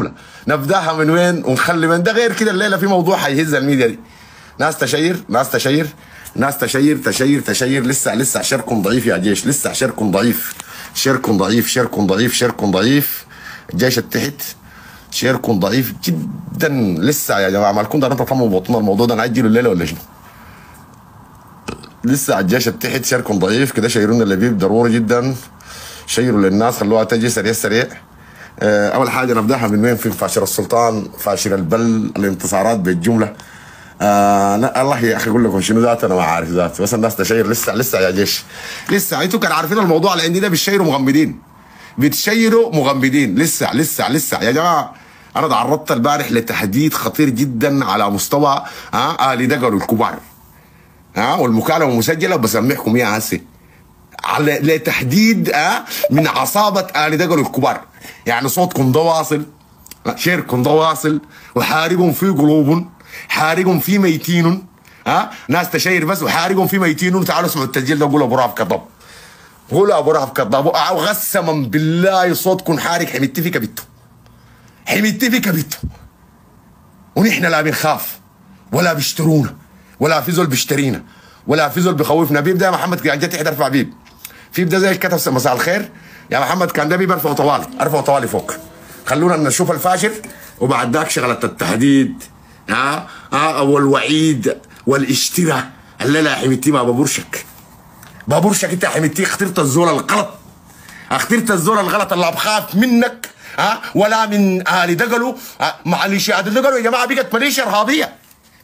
الجمله نبداها من وين ونخلي من ده غير كده الليله في موضوع هيهز الميديا دي ناس تشير ناس تشير ناس تشير تشير تشير لسه لسه شركم ضعيف يا جيش لسه شركم ضعيف شركم ضعيف شركم ضعيف شركم ضعيف الجيش التحت شيركم ضعيف جدا لسه يا جماعه مالكم ده تطموا بطن الموضوع ده نعدي له الليله ولا شنو؟ لسه على الجيش التحت شيركم ضعيف كده شيرونا اللبيب ضروري جدا شيروا للناس خلوها تجي سريع سريع آه، اول حاجه نبداها من وين في فاشر السلطان فاشر البل الانتصارات بالجمله آه الله يا اخي اقول لكم شنو ذات انا ما عارف ذات بس الناس تشير لسه لسه يا جيش لسه انتوا كانوا عارفين الموضوع اللي عندي ده بتشيروا مغمدين بتشيروا مغمدين لسه لسه لسه يا جماعه انا تعرضت البارح لتحديد خطير جدا على مستوى ها آه، اهل دقل الكبار ها آه، والمكالمه مسجله بسمعكم يا هسه على لتحديد ها من عصابه ال دقل الكبار يعني صوتكم ده واصل شيركم ده واصل وحارقهم في قلوب حارقهم في ميتين ها ناس تشير بس وحارقهم في ميتين تعالوا اسمعوا التسجيل ده قول ابو رهف كضب قولوا ابو رهف كضب غسما بالله صوتكم حارق حميت في كبته حميت في كبته ونحن لا بنخاف ولا بيشترونا ولا في زول بيشترينا ولا في زول بيخوفنا بيبدا محمد قاعد احضر في عبيب في بدا زي الكتب مساء الخير يا محمد كان ده بيرفع طوالي ارفع طوالي فوق خلونا نشوف الفاشل وبعد ذاك شغله التهديد ها ها والوعيد والاشتراء لا يا حميتي ما ببرشك ببرشك انت يا حميتي اخترت الزول الغلط اخترت الزول الغلط اللي بخاف منك ها ولا من اهالي دقلو معلش اهالي دقلو يا جماعه بقت مليشيا ارهابيه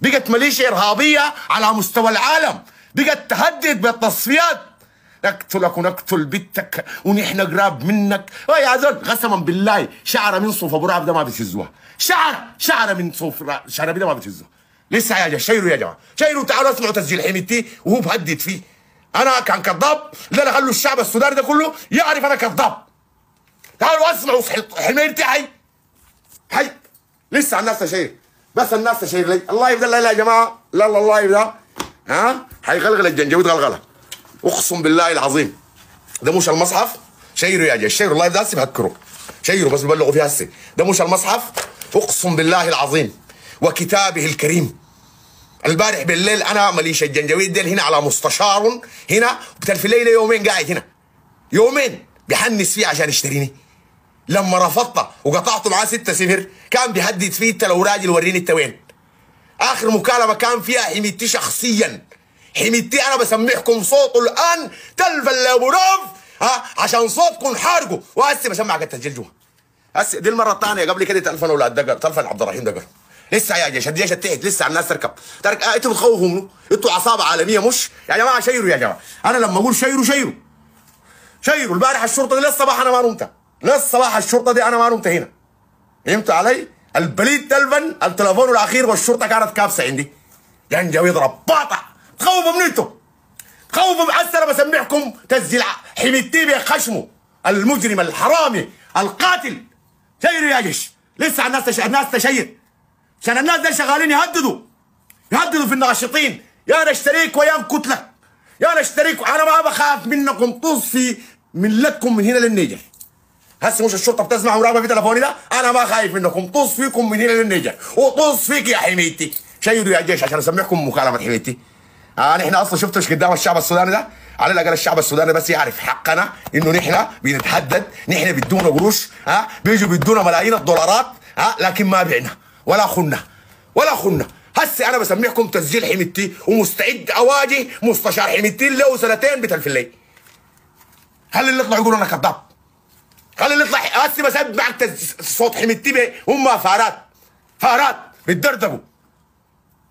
بقت مليشيا ارهابيه على مستوى العالم بقت تهدد بالتصفيات نقتلك ونقتل بنتك ونحن قراب منك يا زول قسما بالله شعره من صوف ابو رعب ده ما بتهزوها شعره شعره من صوف شعره ده ما بتهزوها لسه يا جماعه شيروا يا جماعه شيروا تعالوا اسمعوا تسجيل حميتي وهو بهدد فيه انا كان كذاب لا خلوا الشعب السوداني ده كله يعرف انا كذاب تعالوا اسمعوا حميتي حي حي لسه الناس تشير بس الناس تشير لي الله ده لا يا جماعه لا الله ده ها حيغلغل الجنجويد غلغله اقسم بالله العظيم ده مش المصحف شيروا يا جاي شيروا اللايف ده هسه بهكره شيروا بس ببلغوا فيه هسه ده مش المصحف اقسم بالله العظيم وكتابه الكريم البارح بالليل انا مليش الجنجويد ديل هنا على مستشار هنا وبتلف الليله يومين قاعد هنا يومين بحنس فيه عشان يشتريني لما رفضته وقطعته معاه 6 صفر كان بيهدد فيه انت لو راجل وريني انت وين اخر مكالمه كان فيها حميتي شخصيا حميتي انا بسمعكم صوته الان تلف اللابوروف ها عشان صوتكم حارقه وهسه بسمعك التسجيل جوا هسه دي المره الثانيه قبل كده تلفن اولاد دقر تلفن عبد الرحيم دقر لسه يا جيش الجيش التحت لسه الناس تركب ترك آه انتوا بتخوفوا منه انتوا عصابه عالميه مش يا جماعه شيروا يا جماعه انا لما اقول شيروا شيروا شيروا البارح الشرطه دي للصباح انا ما نمت للصباح الشرطه دي انا ما نمت هنا فهمت علي؟ البليد تلفن التلفون الاخير والشرطه كانت كابسه عندي جنجوي يضرب باطع تخوفوا من انتم تخوفوا هسه انا بسمعكم تسجيل حميتي التيبي خشمه المجرم الحرامي القاتل شير يا جيش لسه الناس تش... الناس تشير عشان الناس دي شغالين يهددوا يهددوا في الناشطين يا نشتريك ويا كتله يا نشتريك انا ما بخاف منكم طز في ملتكم من هنا للنيجر هسه مش الشرطه بتسمع وراقبه في تليفوني ده انا ما خايف منكم طز فيكم من هنا للنيجر وطز فيك يا حميتي شيروا يا جيش عشان اسمعكم مكالمه حميتي آه نحن اصلا شفتوا ايش قدام الشعب السوداني ده على الاقل الشعب السوداني بس يعرف حقنا انه نحن بنتحدد نحن بيدونا قروش ها آه بيجوا بيدونا ملايين الدولارات ها آه لكن ما بعنا ولا خنا ولا خنا هسه انا بسمعكم تسجيل حميدتي ومستعد اواجه مستشار حميدتي له سنتين بتلف الليل هل اللي يطلع يقول انا كذاب هل اللي يطلع هسه بسد معك صوت حميدتي هم فارات فارات بتدردبوا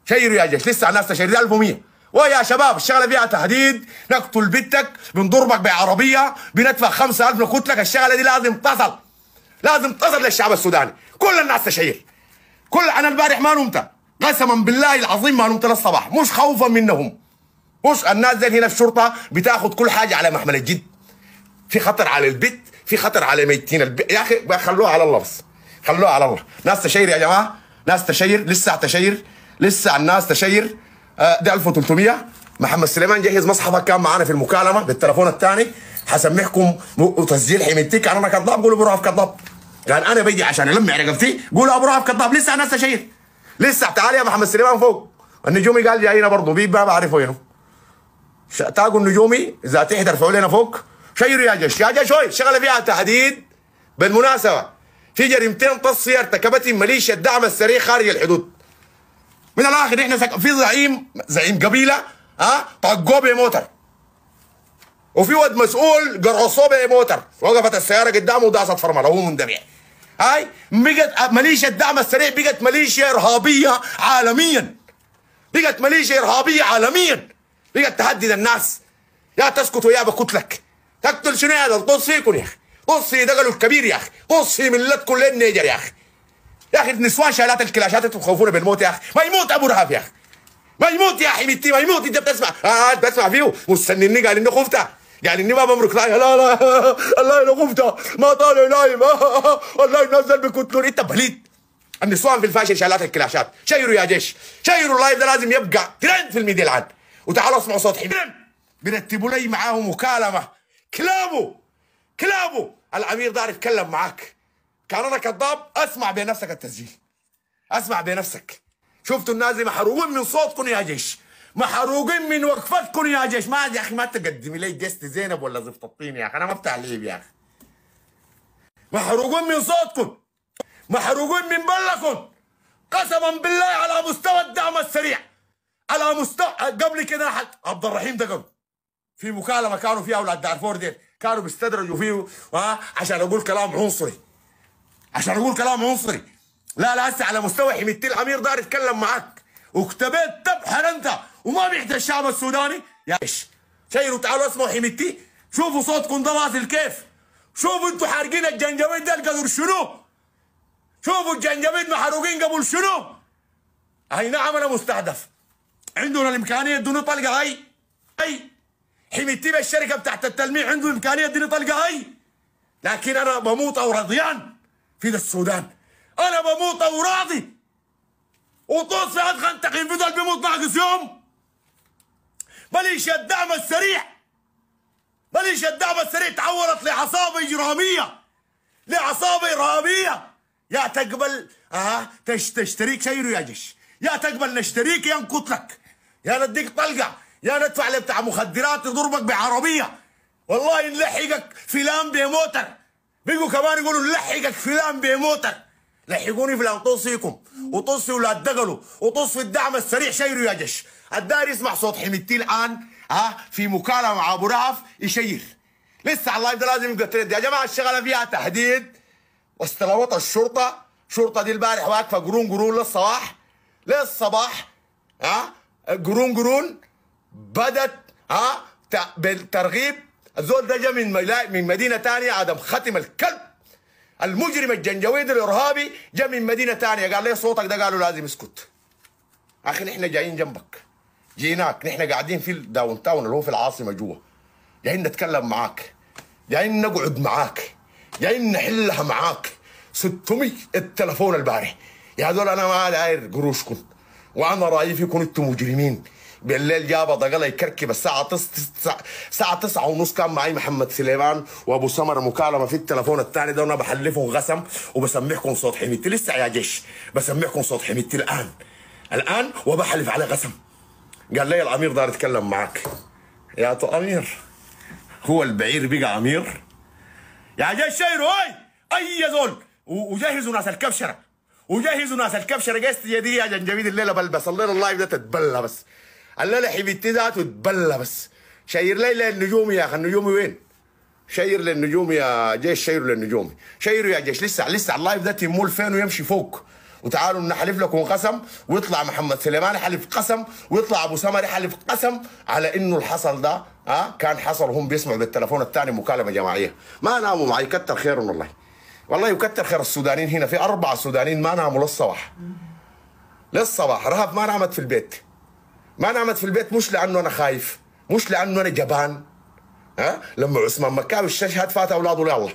شيروا يا جيش لسه الناس تشير 1100 ويا شباب الشغله فيها تهديد نقتل بنتك بنضربك بعربيه بندفع 5000 نكت لك الشغله دي لازم تصل لازم تصل للشعب السوداني كل الناس تشير كل انا البارح ما نمت قسما بالله العظيم ما نمت للصباح مش خوفا منهم مش الناس زي هنا الشرطه بتاخذ كل حاجه على محمل الجد في خطر على البيت في خطر على ميتين البيت يا اخي خلوها على الله بس خلوها على الله ناس تشير يا جماعه ناس تشير لسه تشير لسه الناس تشير آه، ده 1300 محمد سليمان جهز مصحفك كان معانا في المكالمه بالتليفون الثاني حسمحكم وتسجيل حميتك انا كذاب قولوا ابو رهف كذاب قال انا بيجي عشان المع رقبتي يعني قولوا ابو رهف كذاب لسه انا شهير لسه تعال يا محمد سليمان فوق النجومي قال جايينا برضه بيب ما بعرف وينه تاجوا النجومي اذا تحت ارفعوا لنا فوق شيروا يا جيش يا جيش شوي شغله فيها تحديد بالمناسبه في جريمتين تصفيه كبتي مليشيا الدعم السريع خارج الحدود من الاخر احنا سك... في زعيم زعيم قبيله ها طقوه بموتر وفي ود مسؤول قرصوه بموتر وقفت السياره قدامه وداست فرمله وهو مندمع هاي بقت مليشيا الدعم السريع بقت مليشيا ارهابيه عالميا بقت مليشيا ارهابيه عالميا بقت تهدد الناس يا تسكت ويا بقتلك تقتل شنو هذا القص فيكم يا اخي قص دقله الكبير يا اخي قص ملتكم للنيجر يا اخي يا اخي النسوان شالات الكلاشات وخوفونا بالموت يا اخي ما يموت ابو رهف يا اخي ما يموت يا حبيبتي ما يموت انت بتسمع اه, آه، بتسمع فيه مستنيني قال اني خفته قال اني ما بمرك لا لا لا الله انا خفته ما طالع نايم آه، آه، الله ينزل بكتلون انت بليد النسوان في الفاشل شالات الكلاشات شيروا يا جيش شيروا اللايف ده لازم يبقى ترند في الميديا العام وتعالوا اسمعوا صوت حبيب بيرتبوا لي معاهم مكالمه كلابه كلابه الامير دار يتكلم معاك كان انا كذاب اسمع بنفسك التسجيل اسمع بنفسك شفتوا الناس محروقين من صوتكم يا جيش محروقين من وقفتكم يا جيش ما يا اخي ما تقدمي لي جست زينب ولا زفت الطين يا اخي انا ما بتعليب يا اخي محروقين من صوتكم محروقين من بلكم قسما بالله على مستوى الدعم السريع على مستوى قبل كده حد عبد الرحيم ده قبل في مكالمه كانوا فيها اولاد دارفور ديل كانوا بيستدرجوا فيه ها عشان اقول كلام عنصري عشان اقول كلام عنصري لا لا هسه على مستوى حميدتي الامير دار يتكلم معك وكتبت تبحر انت وما بعت الشعب السوداني يا ايش شيروا تعالوا اسمعوا حميدتي شوفوا صوتكم ده واصل كيف شوفوا انتوا حارقين الجنجبيل ده القدر شنو شوفوا الجنجبيل محروقين قبل شنو اي نعم انا مستهدف عندنا الامكانيه تدوني طلقه هاي هاي حميدتي بالشركه بتاعت التلميع عنده امكانيه تدوني طلقه هاي لكن انا بموت او رضيان في السودان انا بموت وراضي وطوس في ادخل تقييم في دول بيموت ناقص يوم بليش الدعم السريع بليش الدعم السريع تعورت لعصابه اجراميه لعصابه ارهابيه يا تقبل اه تش تشتريك شيرو يا جيش يا تقبل نشتريك يا نقتلك يا نديك طلقه يا ندفع لبتاع مخدرات يضربك بعربيه والله نلحقك في لام بموتر بيجوا كمان يقولوا لحقك فلان بيموتك لحقوني فلان توصيكم وتوصي ولاد دقلوا وتوصي الدعم السريع شيروا يا جش الدار يسمع صوت حميدتي الان ها في مكالمه مع ابو رعف يشير لسه على اللايف ده لازم يبقى يا جماعه الشغله فيها تحديد واستلوت الشرطه الشرطه دي البارح واقفه قرون قرون للصباح للصباح ها قرون قرون بدت ها بالترغيب الزول ده جا من من مدينه ثانيه عدم ختم الكلب المجرم الجنجويد الارهابي جا من مدينه ثانيه قال لي صوتك ده قالوا لازم اسكت اخي نحن جايين جنبك جيناك نحن قاعدين في الداون تاون اللي هو في العاصمه جوا جايين نتكلم معاك جايين نقعد معاك جايين نحلها معاك 600 التلفون البارح يا دول انا ما داير قروشكم وانا رايي فيكم انتم مجرمين بالليل جابة ضقلي يكركب الساعة تس تسعة الساعة تسعة ونص كان معي محمد سليمان وأبو سمر مكالمة في التلفون الثاني ده وأنا بحلفهم غسم وبسمعكم صوت حميدتي لسه يا جيش بسمعكم صوت حميدتي الآن الآن وبحلف على غسم قال لي الأمير دار يتكلم معك يا تو أمير هو البعير بقى أمير يا جيش شيروا أي اي زول وجهزوا ناس الكبشرة وجهزوا ناس الكبشه يا دي يا جنجبيل الليله بلبس الله اللايف ده تتبلى بس الله حبيت ذاته تبلى بس شير لي للنجوم يا اخي النجوم وين؟ شير للنجوم يا جيش شير للنجوم شيروا يا جيش لسه لسه اللايف ده تمول فين ويمشي فوق وتعالوا نحلف لكم قسم ويطلع محمد سليمان يحلف قسم ويطلع ابو سمر يحلف قسم على انه الحصل ده ها كان حصل هم بيسمعوا بالتليفون الثاني مكالمه جماعيه ما ناموا معي كتر خيرهم والله والله يكتر خير السودانيين هنا في اربعه سودانيين ما ناموا للصباح للصباح رهب ما نامت في البيت ما نامت في البيت مش لانه انا خايف مش لانه انا جبان ها لما عثمان مكاوي استشهد فات اولاده يلا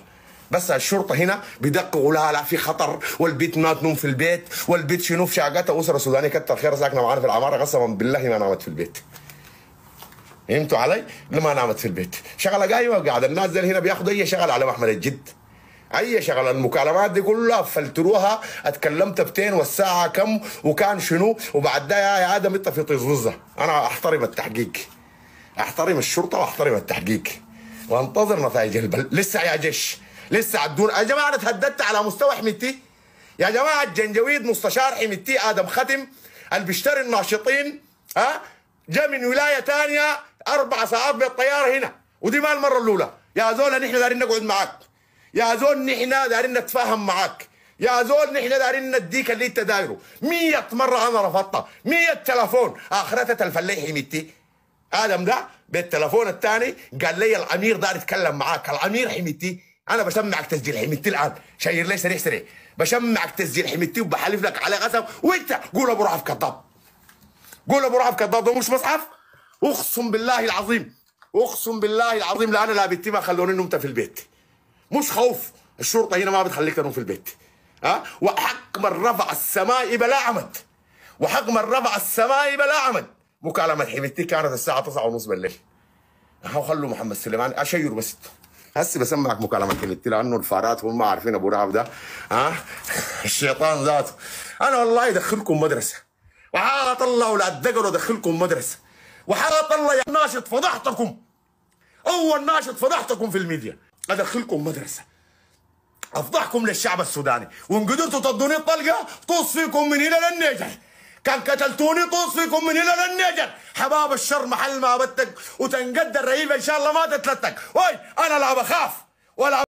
بس الشرطه هنا بدققوا لا لا في خطر والبيت ما تنوم في البيت والبيت شنو في شقتها اسره سودانيه كتر خير ساكنه معانا في العماره قسما بالله ما نامت في البيت فهمتوا علي؟ لما نامت في البيت شغله قايمه وقاعده الناس هنا بياخذوا اي شغل على محمد الجد اي شغله المكالمات دي كلها فلتروها اتكلمت بتين والساعه كم وكان شنو وبعد ده يا ادم انت في طزوزه انا احترم التحقيق احترم الشرطه واحترم التحقيق وانتظر نتائج البل لسه يا جيش لسه عدون يا جماعه انا تهددت على مستوى حميتي يا جماعه الجنجويد مستشار حميتي ادم ختم اللي بيشتري الناشطين ها جا من ولايه ثانيه اربع ساعات بالطياره هنا ودي ما المره الاولى يا زول نحن دارين نقعد معاك يا زول نحن دارين نتفاهم معاك يا زول نحن دارين نديك اللي انت دايره 100 مره انا رفضتها 100 تلفون اخرتها تلفليحي حميتي ادم ده بالتلفون الثاني قال لي الامير دار يتكلم معاك الامير حميتي انا بسمعك تسجيل حميتي الان شير لي سريع سريع بسمعك تسجيل حميتي وبحلف لك على قسم وانت قول ابو رعف كذاب قول ابو رعف كذاب ده مش مصحف اقسم بالله العظيم اقسم بالله العظيم لا انا لا بنتي ما خلوني نمت في البيت مش خوف الشرطه هنا ما بتخليك تنوم في البيت ها وحق من رفع السماء بلا عمد وحق من رفع السماء بلا عمد مكالمه حبيبتي كانت الساعه 9:30 بالليل خلوا محمد سليمان اشير بس هسه بسمعك مكالمه حبيبتي لانه الفارات هم عارفين ابو رعب ده ها الشيطان ذاته انا والله ادخلكم مدرسه وحاط الله ولا اتدقل وادخلكم مدرسه وحاط الله يا ناشط فضحتكم اول ناشط فضحتكم في الميديا ادخلكم مدرسه افضحكم للشعب السوداني وان قدرتوا تدوني الطلقه طوص فيكم من هنا للنيجر كان قتلتوني طوص فيكم من هنا للنيجر حباب الشر محل ما بتك وتنقد الرهيبه ان شاء الله ما تتلتك وي انا لا بخاف ولا